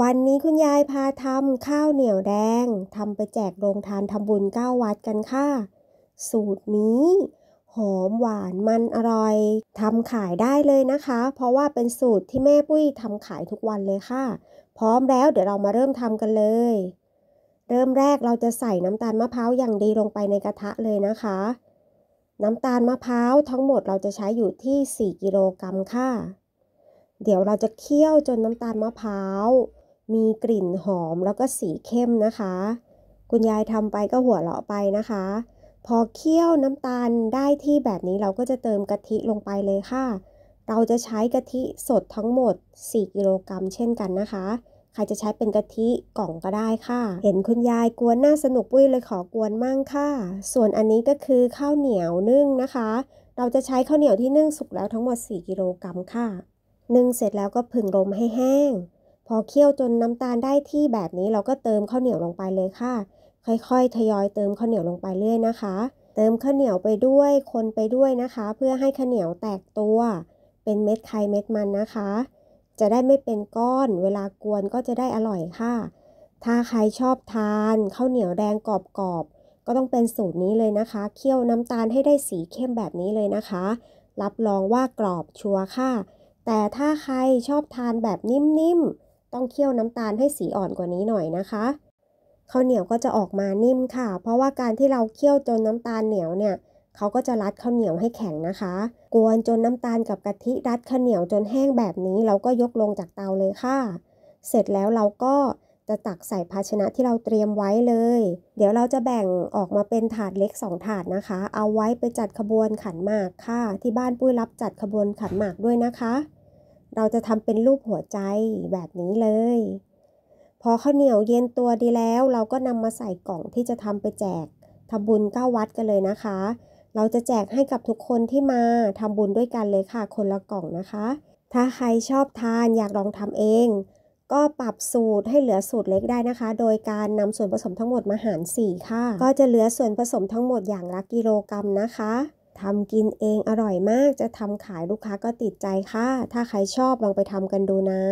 วันนี้คุณยายพาทำข้าวเหนียวแดงทำไปแจกโรงทานทำบุญเก้าวัดกันค่ะ สูตรนี้หอมหวานมันอร่อยทำขายได้เลยนะคะ เพราะว่าเป็นสูตรที่แม่ปุ้ยทำขายทุกวันเลยค่ะ พร้อมแล้วเดี๋ยวเรามาเริ่มทำกันเลย เริ่มแรกเราจะใส่น้ำตาลมะพร้าวอย่างดีลงไปในกระทะเลยนะคะ น้ำตาลมะพร้าวทั้งหมดเราจะใช้อยู่ที่ 4กิโลกรัมค่ะ เดี๋ยวเราจะเคี่ยวจนน้ำตาลมะพร้าวมีกลิ่นหอมแล้วก็สีเข้มนะคะ คุณยายทำไปก็หัวเราะไปนะคะ พอเคี่ยวน้ำตาลได้ที่แบบนี้เราก็จะเติมกะทิลงไปเลยค่ะ เราจะใช้กะทิสดทั้งหมด 4กิโลกรัมเช่นกันนะคะ ใครจะใช้เป็นกะทิกล่องก็ได้ค่ะ เห็นคุณยายกวนน่าสนุกปุ้ยเลยขอกวนมั่งค่ะ ส่วนอันนี้ก็คือข้าวเหนียวนึ่งนะคะ เราจะใช้ข้าวเหนียวที่นึ่งสุกแล้วทั้งหมด 4กิโลกรัมค่ะ นึ่งเสร็จแล้วก็พึ่งลมให้แห้งพอเคี่ยวจนน้ำตาลได้ที่แบบนี้เราก็เติมข้าวเหนียวลงไปเลยค่ะ ค่อยๆทยอยเติมข้าวเหนียวลงไปเรื่อยนะคะ เติมข้าวเหนียวไปด้วยคนไปด้วยนะคะ เพื่อให้ข้าวเหนียวแตกตัว เป็นเม็ดไข่เม็ดมันนะคะ จะได้ไม่เป็นก้อน เวลากวนก็จะได้อร่อยค่ะ ถ้าใครชอบทาน ข้าวเหนียวแดงกรอบๆก็ต้องเป็นสูตรนี้เลยนะคะ เคี่ยวน้ำตาลให้ได้สีเข้มแบบนี้เลยนะคะ รับรองว่ากรอบชัวร์ค่ะ แต่ถ้าใครชอบทานแบบนิ่มๆต้องเคี่ยวน้ำตาลให้สีอ่อนกว่านี้หน่อยนะคะข้าวเหนียวก็จะออกมานิ่มค่ะ เพราะว่าการที่เราเคี่ยวจนน้ำตาลเหนียวเนี่ย เขาก็จะรัดข้าวเหนียวให้แข็งนะคะ กวนจนน้ำตาลกับกะทิรัดข้าวเหนียวจนแห้งแบบนี้ เราก็ยกลงจากเตาเลยค่ะ เสร็จแล้วเราก็จะตักใส่ภาชนะที่เราเตรียมไว้เลย เดี๋ยวเราจะแบ่งออกมาเป็นถาดเล็ก 2 ถาดนะคะ เอาไว้ไปจัดขบวนขันหมากค่ะ ที่บ้านปุ้ยรับจัดขบวนขันหมากด้วยนะคะเราจะทำเป็นรูปหัวใจแบบนี้เลย พอข้าวเหนียวเย็นตัวดีแล้ว เราก็นำมาใส่กล่องที่จะทำไปแจกทำบุญเก้าวัดกันเลยนะคะเราจะแจกให้กับทุกคนที่มาทำบุญด้วยกันเลยค่ะ คนละกล่องนะคะ ถ้าใครชอบทานอยากลองทำเอง ก็ปรับสูตรให้เหลือสูตรเล็กได้นะคะ โดยการนำส่วนผสมทั้งหมดมาหาร4ค่ะก็จะเหลือส่วนผสมทั้งหมดอย่างละกิโลกรัมนะคะทำกินเองอร่อยมากจะทำขายลูกค้าก็ติดใจค่ะถ้าใครชอบลองไปทำกันดูนะ